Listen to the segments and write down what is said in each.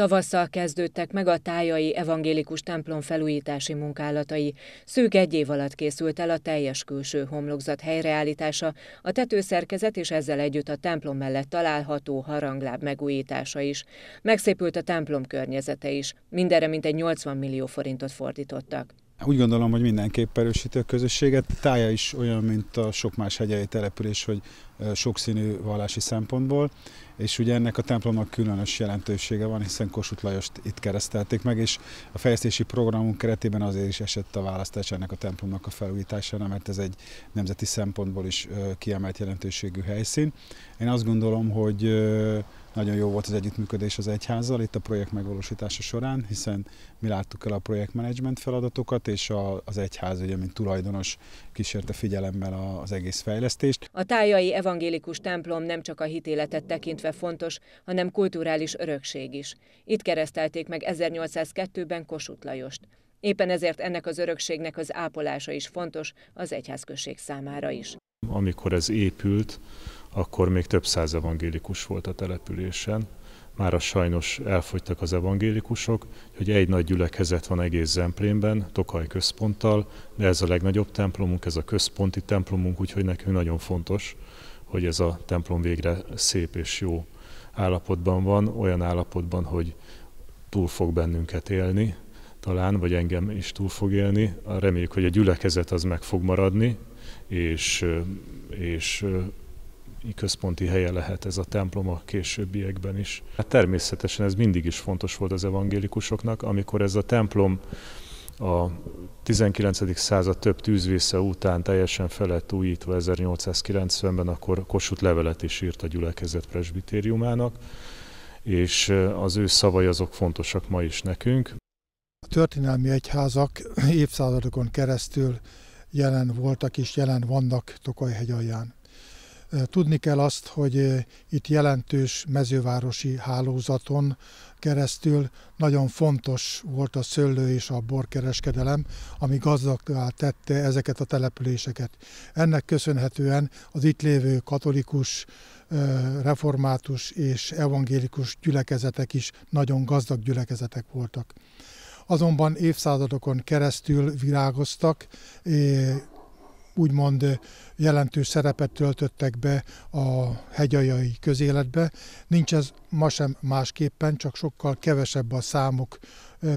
Tavasszal kezdődtek meg a tájai evangélikus templom felújítási munkálatai. Szűk egy év alatt készült el a teljes külső homlokzat helyreállítása, a tetőszerkezet és ezzel együtt a templom mellett található harangláb megújítása is. Megszépült a templom környezete is. Mindenre mintegy 80 millió forintot fordítottak. Úgy gondolom, hogy mindenképp erősíti a közösséget. Tája is olyan, mint a sok más hegyei település, hogy sokszínű vallási szempontból, és ugye ennek a templomnak különös jelentősége van, hiszen Kossuth Lajost itt keresztelték meg, és a fejlesztési programunk keretében azért is esett a választás ennek a templomnak a felújítására, mert ez egy nemzeti szempontból is kiemelt jelentőségű helyszín. Én azt gondolom, hogy nagyon jó volt az együttműködés az egyházzal itt a projekt megvalósítása során, hiszen mi láttuk el a projektmenedzsment feladatokat, és a, az egyház, ugye, mint tulajdonos kísérte figyelemmel az egész fejlesztést. A tájai evangélikus templom nem csak a hitéletet tekintve fontos, hanem kulturális örökség is. Itt keresztelték meg 1802-ben Kossuth Lajost. Éppen ezért ennek az örökségnek az ápolása is fontos az egyházközség számára is. Amikor ez épült, akkor még több száz evangélikus volt a településen. már a sajnos elfogytak az evangélikusok, hogy egy nagy gyülekezet van egész Zemplénben, Tokaj központtal, de ez a legnagyobb templomunk, ez a központi templomunk, úgyhogy nekünk nagyon fontos, hogy ez a templom végre szép és jó állapotban van, olyan állapotban, hogy túl fog bennünket élni, talán, vagy engem is túl fog élni. Reméljük, hogy a gyülekezet az meg fog maradni, és, és központi helye lehet ez a templom a későbbiekben is. Hát természetesen ez mindig is fontos volt az evangélikusoknak, amikor ez a templom a 19. század több tűzvésze után teljesen felett újítva 1890-ben, akkor Kossuth levelet is írt a gyülekezet presbitériumának, és az ő szavai azok fontosak ma is nekünk. A történelmi egyházak évszázadokon keresztül jelen voltak és jelen vannak Tokaj alján. Tudni kell azt, hogy eh, itt jelentős mezővárosi hálózaton keresztül nagyon fontos volt a szőlő és a borkereskedelem, ami gazdagá tette ezeket a településeket. Ennek köszönhetően az itt lévő katolikus, eh, református és evangélikus gyülekezetek is nagyon gazdag gyülekezetek voltak azonban évszázadokon keresztül virágoztak, eh, úgymond jelentős szerepet töltöttek be a hegyajai közéletbe. Nincs ez ma sem másképpen, csak sokkal kevesebb a számuk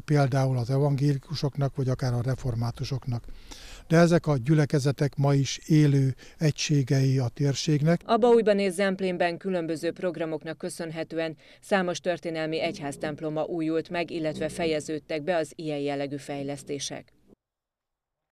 például az evangélikusoknak, vagy akár a reformátusoknak. De ezek a gyülekezetek ma is élő egységei a térségnek. A Baújban és Zemplénben különböző programoknak köszönhetően számos történelmi egyháztemploma újult meg, illetve fejeződtek be az ilyen jellegű fejlesztések.